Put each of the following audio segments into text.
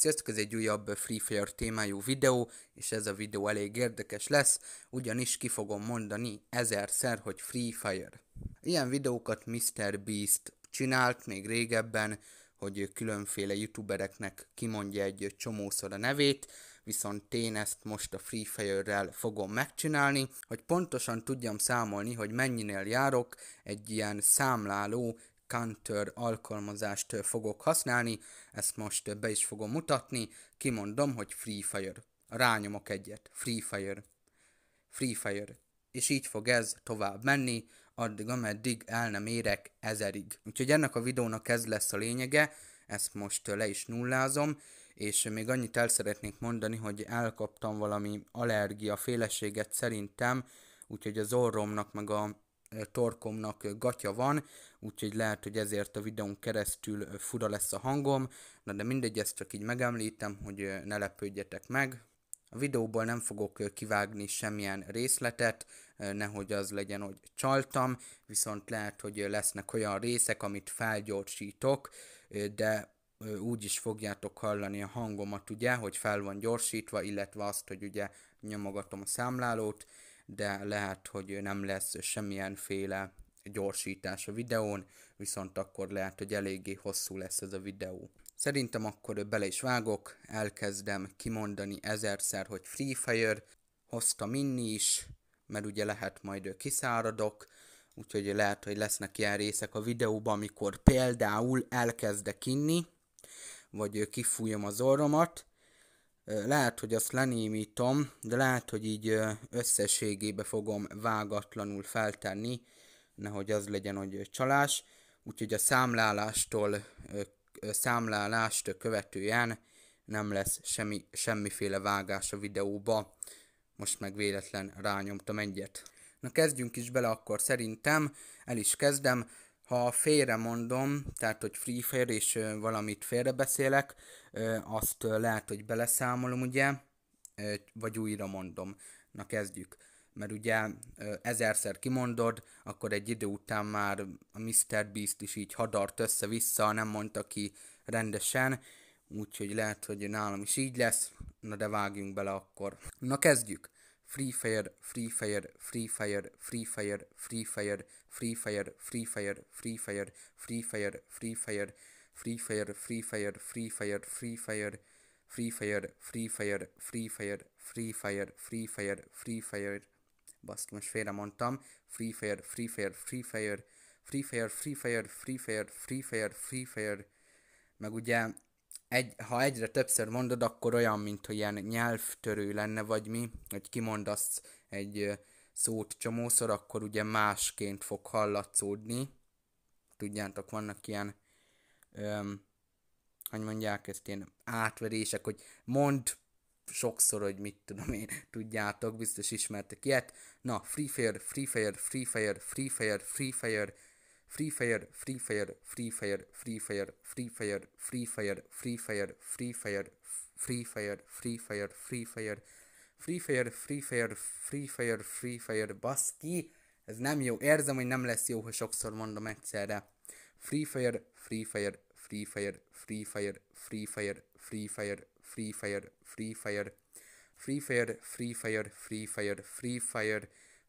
Sziasztok, ez egy újabb Free Fire témájú videó, és ez a videó elég érdekes lesz, ugyanis ki fogom mondani ezerszer, hogy Free Fire. Ilyen videókat Mr. Beast csinált még régebben, hogy különféle youtubereknek kimondja egy csomószor a nevét, viszont én ezt most a Free Fire-rel fogom megcsinálni, hogy pontosan tudjam számolni, hogy mennyinél járok egy ilyen számláló Counter alkalmazást fogok használni, ezt most be is fogom mutatni, kimondom, hogy Free Fire. Rányomok egyet, Free Fire, Free Fire. És így fog ez tovább menni, addig ameddig el nem érek ezerig. Úgyhogy ennek a videónak ez lesz a lényege, ezt most le is nullázom, és még annyit el szeretnék mondani, hogy elkaptam valami allergia féleséget szerintem, úgyhogy az orromnak meg a torkomnak gatya van, úgyhogy lehet, hogy ezért a videón keresztül fura lesz a hangom, na de mindegy, ezt csak így megemlítem, hogy ne lepődjetek meg. A videóból nem fogok kivágni semmilyen részletet, nehogy az legyen, hogy csaltam, viszont lehet, hogy lesznek olyan részek, amit felgyorsítok, de úgy is fogjátok hallani a hangomat, ugye, hogy fel van gyorsítva, illetve azt, hogy ugye nyomogatom a számlálót, de lehet, hogy nem lesz semmilyen féle gyorsítás a videón, viszont akkor lehet, hogy eléggé hosszú lesz ez a videó. Szerintem akkor bele is vágok, elkezdem kimondani ezerszer, hogy Free Fire, hozta minni is, mert ugye lehet majd kiszáradok, úgyhogy lehet, hogy lesznek ilyen részek a videóban, amikor például elkezdek inni, vagy kifújom az orromat, lehet, hogy azt lenémítom, de lehet, hogy így összességébe fogom vágatlanul feltenni, nehogy az legyen, hogy csalás. Úgyhogy a számlálástól, számlálást követően nem lesz semmi, semmiféle vágás a videóba. Most meg véletlen rányomtam egyet. Na kezdjünk is bele akkor szerintem, el is kezdem ha félre mondom, tehát hogy Free Fire és valamit félre beszélek, azt lehet, hogy beleszámolom, ugye, vagy újra mondom. Na kezdjük. Mert ugye ezerszer kimondod, akkor egy idő után már a Mr. Beast is így hadart össze-vissza, nem mondta ki rendesen, úgyhogy lehet, hogy nálam is így lesz, na de vágjunk bele akkor. Na kezdjük! Free Fire, Free Fire, Free Fire, Free Fire, Free Fire, Free Fire, Free Fire, Free Fire, Free Fire, Free Fire, Free Fire, Free Fire, Free Fire, Free Fire, Free Fire, Free Fire, Free Fire, Free Fire, Free Fire, Free Fire. Basque most félremontam. Free Fire, Free Fire, Free Fire, Free Fire, Free Fire, Free Fire, Free Fire, Free Fire. free free fire, fire, Meg ugye egy, ha egyre többször mondod, akkor olyan, mint hogy ilyen nyelvtörő lenne, vagy mi, hogy kimondasz egy szót csomószor, akkor ugye másként fog hallatszódni. Tudjátok, vannak ilyen, öm, hogy mondják ezt, ilyen átverések, hogy mond sokszor, hogy mit tudom én, tudjátok, biztos ismertek ilyet. Na, Free Fire, Free Fire, Free Fire, Free Fire, Free Fire, free fire Free Fire, Free Fire, Free Fire, Free Fire, Free Fire, Free Fire, Free Fire, Free Fire, Free Fire, Free Fire, Free Fire, Free Fire, Free Fire, Free Fire, Free Fire, baszki! Ez nem jó, érzem, hogy nem lesz jó, ha sokszor mondom egyszerre. Free Fire, Free Fire, Free Fire, Free Fire, Free Fire, Free Fire, Free Fire, Free Fire, Free Fire, Free Fire, Free Fire, Free Fire,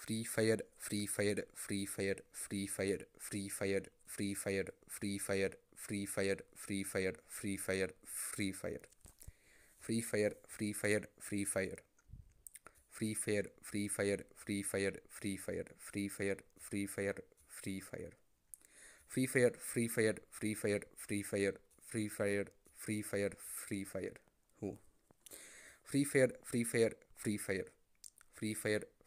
Free Fire, Free Fire, Free Fire, Free Fire, Free Fire, Free Fire, Free Fire, Free Fire, Free Fire, Free Fire, Free Fire. Free Fire, Free Fire, Free Fire. Free Fire, Free Fire, Free Fire, Free Fire, Free Fire, Free Fire, Free Fire. Free Fire, Free Fire, Free Fire, Free Fire, Free Fire, Free Fire, Free Fire. Who? Free Fire, Free Fire, Free Fire. Free Fire,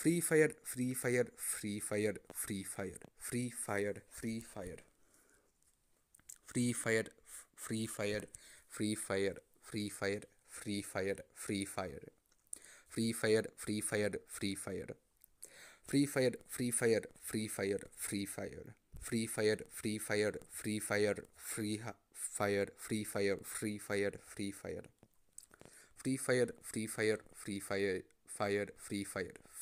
Free fire, free fire, free fire, free fire, free fire, free fire. Free fire, free fire, free fire, free fire, free fire, free fire. Free fire, free fire, free fire. Free fire, free fire, free fire, free fire. Free fire, free fire, free fire, free fire, free fire, free fire, free fire. Free fire, free fire, free fire, fire, free fire.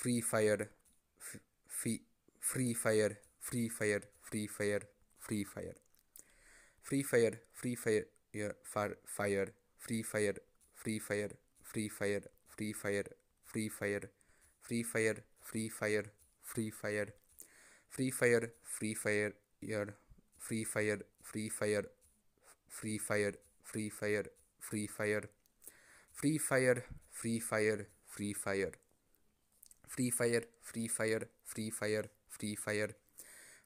free fire free free fire free fire free fire free fire free fire free fire fire fire free fire free fire free fire free fire free fire free fire free fire free fire free fire free fire free fire free fire free fire free fire free fire free fire free fire free fire free fire free fire free fire free fire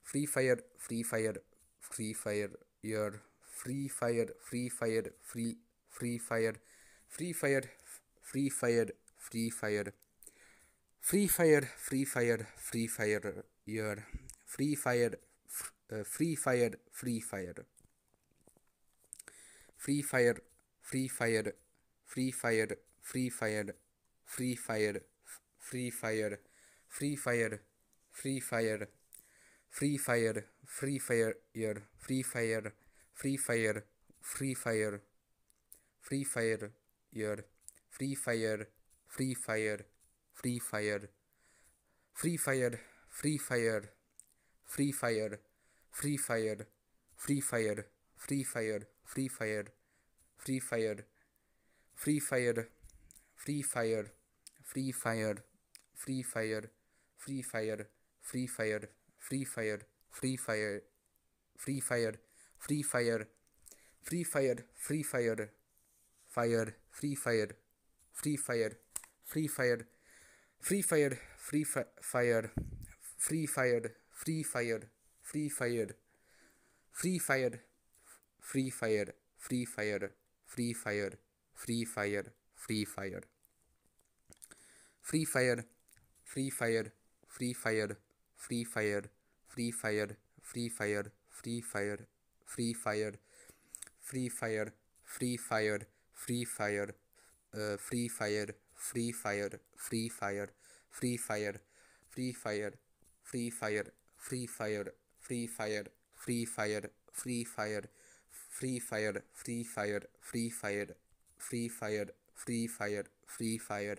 free fire free fire free fire your free fire free fire free free fire free fire free fire free fire free fire free fire free fire your free fire free fire free fire free fire free fire free fire free fire free fire free fire free fire free fire free fire free fire free fire free fire free fire free fire year free fire free fire free fire free fire free fire free fire free fire free fire free fire free fire free fire free fire free fire free fire free fire, free fire, free fire, free fire, free fire, free fire, free fire, free fire, free fire, fire, free fire, free fire, free fire, free fire, free fire, free fire, free fire, free fire, free fire, free fire, free fire, free fire, free fire, free fire, free fire free fire free fire free fire free fire free fire free fire free fire free fire free fire free fire uh, free fire free fire free fire free fire free fire free fire free fire free fire free fire free fire free fire free fire free fire free fire free fire free fire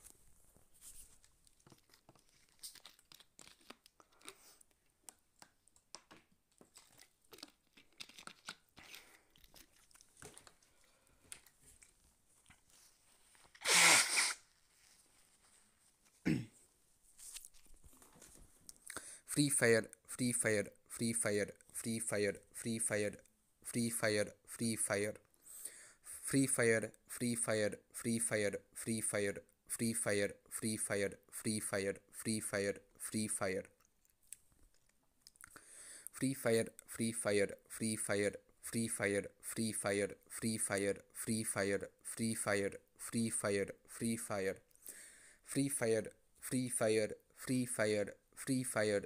Free Fire, Free Fire, Free Fire, Free Fire, Free Fire, Free Fire, Free Fire. Free Fire, Free Fire, Free Fire, Free Fire, Free Fire, Free Fire, Free Fire, Free Fire, Free Fire. Free Fire, Free Fire, Free Fire, Free Fire, Free Fire, Free Fire, Free Fire, Free Fire, Free Fire, Free Fire. Free Fire, Free Fire, Free Fire, Free Fire,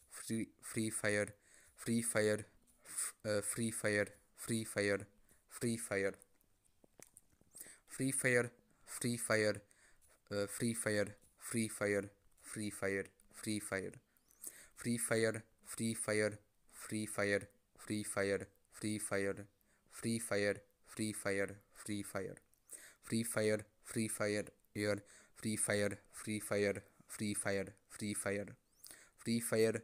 free free fire free fire uh, free fire free fire free fire free fire free fire uh, free fire free fire free fire free fire free fire free fire free fire free fire free fire free fire free fire free fire free fire free fire air free fire free fire free fire free fire free fire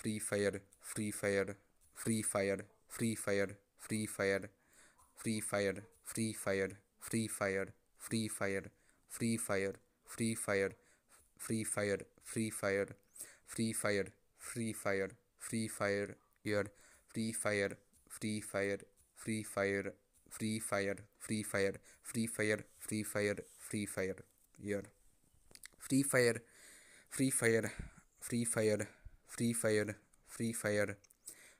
free fire free fire free fire free fire free fire free fire free fire free fire free fire free fire free fire free fire free fire free fire free fire free fire here free fire free fire free fire free fire free fire free fire free fire free fire your free fire free fire free fire free fire free fire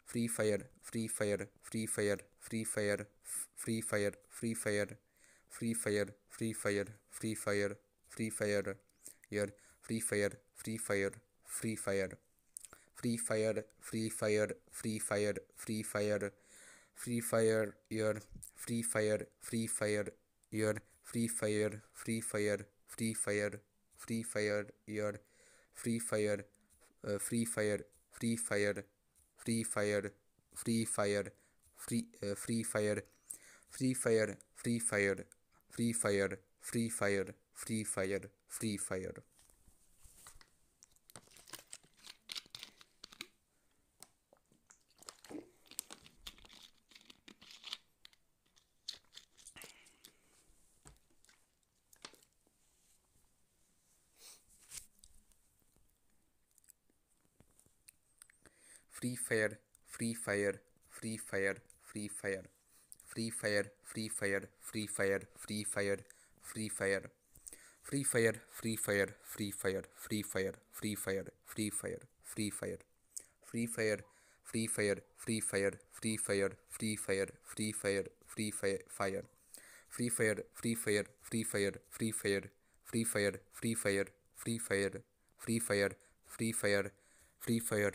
free fire free fire free fire free fire free fire free fire free fire free fire free fire free fire here free fire free fire free fire free fire free fire free fire free fire free fire here free fire free fire here free fire free fire free fire free fire here free fire uh, free fire free fire free fire free fire free uh, free fire free fire free fire free fire free fire free fire free fire Free Fire, Free Fire, Free Fire, Free Fire. Free Fire, Free Fire, Free Fire, Free Fire, Free Fire. Free Fire, Free Fire, Free Fire, Free Fire, Free Fire, Free Fire, Free Fire. Free Fire, Free Fire, Free Fire, Free Fire, Free Fire, Free Fire, Free Fire, free Fire. Free Fire, Free Fire, Free Fire, Free Fire, Free Fire, Free Fire, Free Fire, Free Fire, Free Fire, Free Fire,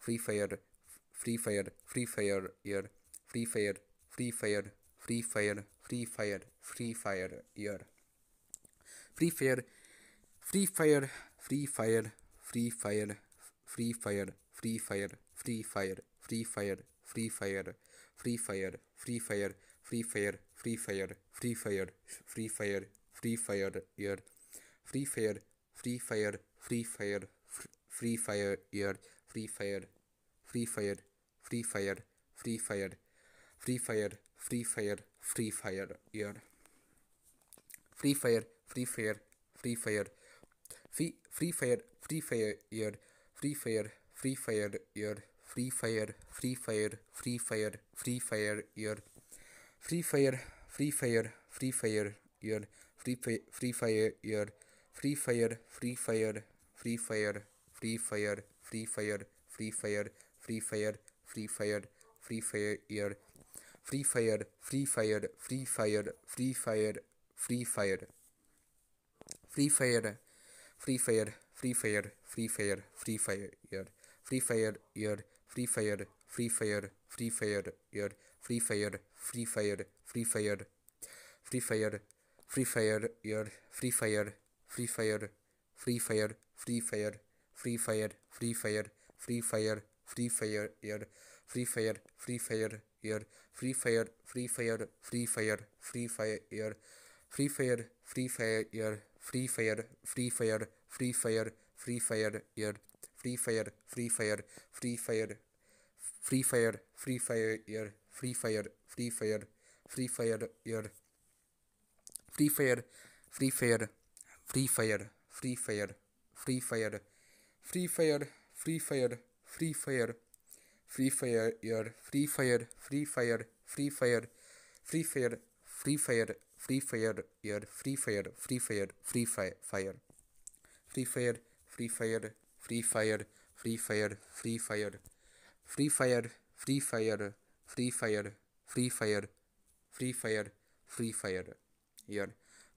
Free Fire, Free Fire, Free Fire, Year, Free Fire, Free Fire, Free Fire, Free Fire, Free Fire, Year. Free Fire, Free Fire, Free Fire, Free Fire, Free Fire, Free Fire, Free Fire, Free Fire, Free Fire, Free Fire, Free Fire, Free Fire, Free Fire, Free Fire, Free Fire, Free Fire, Year. Free Fire, Free Fire, Free Fire, Free Fire, Year free fire free fire free fire free fire free fire free fire free fire year free fire free fire free fire free free fire free fire year free fire free fire year free fire free fire free fire free fire year free fire free fire free fire year free fire free fire year free fire free fire free fire free fire free fire free fire free fire free fire free fire free fire free fire free fire free fire free fire free fire free fire free fire free fire free fire free fire year free fire free fire free fire free fire free fire free fire free fire free fire free fire free fire free fire free fire free fire free fire free fire free fire air free fire free fire air free fire free fire free fire free fire air free fire free fire air free fire free fire free fire free fire air free fire free fire free fire free fire free fire air free fire free fire free fire air free fire free fire free fire free fire free fire Free Fire, Free Fire, Free Fire, Free Fire, Free Fire, Free Fire, Free Fire, Free Fire, Free Fire, Free Fire, Free Fire, Free Fire, Free Fire, Fire, Free Fire, Free Fire, Free Fire, Free Fire, Free Fire, Free Fire, Free Fire, Free Fire, Free Fire, Free Fire, Free Fire, Here.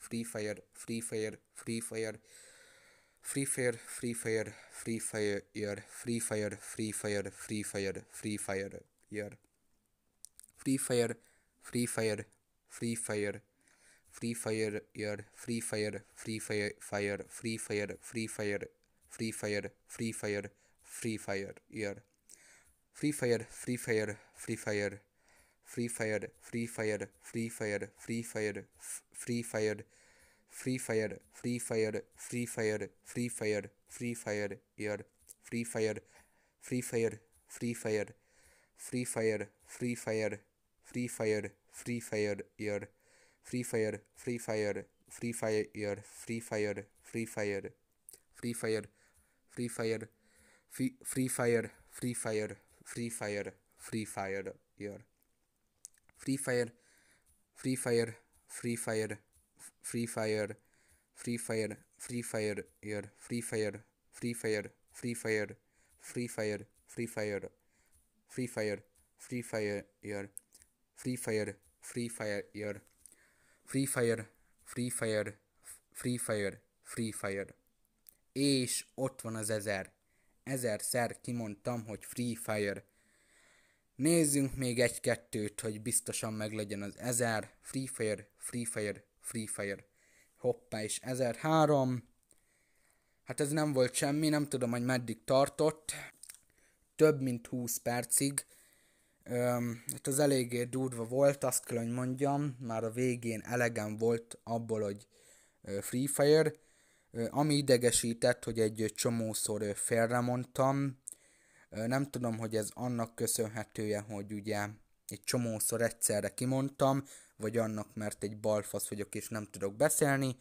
free fire free fire free fire free fire free fire free fire free fire free fire free fire free fire ear free fire free fire free fire free fire ear free fire free fire fire free fire free fire free fire free fire free fire ear free fire free fire free fire free fired, free fired, free fired, free fired, free fired, free fired, free fired, free fired, free fired, free fired, ear, free fired, free fired, free fired, free fired, free fired, free fired, free fired, ear, free fired, free fired, free fire ear, free fired, free fired, free fired, free fired, free fired, free fired, free fired, free fired, ear. Free Fire, Free Fire, Free Fire, Free Fire, Free Fire, Free Fire, Free Fire, Free Fire, Free Fire, Free Fire, Free Fire, Free Fire, Free Fire, Free Fire, Free Fire, Free Fire, Free Fire, Free Fire, Free Fire. És ott van az ezer. Ezerszer kimondtam, hogy Free Fire. Nézzünk még egy-kettőt, hogy biztosan meglegyen az 1000, Free Fire, Free Fire, Free Fire. Hoppá, és 1003. Hát ez nem volt semmi, nem tudom, hogy meddig tartott. Több mint 20 percig. Öm, hát az eléggé durva volt, azt kell, hogy mondjam, már a végén elegem volt abból, hogy Free Fire, ami idegesített, hogy egy csomószor félremondtam, nem tudom, hogy ez annak köszönhetője, hogy ugye egy csomószor egyszerre kimondtam, vagy annak, mert egy balfasz vagyok és nem tudok beszélni.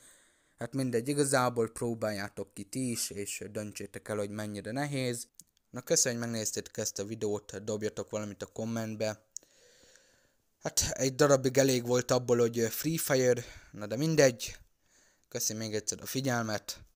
Hát mindegy, igazából próbáljátok ki ti is, és döntsétek el, hogy mennyire nehéz. Na köszönöm, hogy megnéztétek ezt a videót, dobjatok valamit a kommentbe. Hát egy darabig elég volt abból, hogy Free Fire, na de mindegy. Köszönöm még egyszer a figyelmet.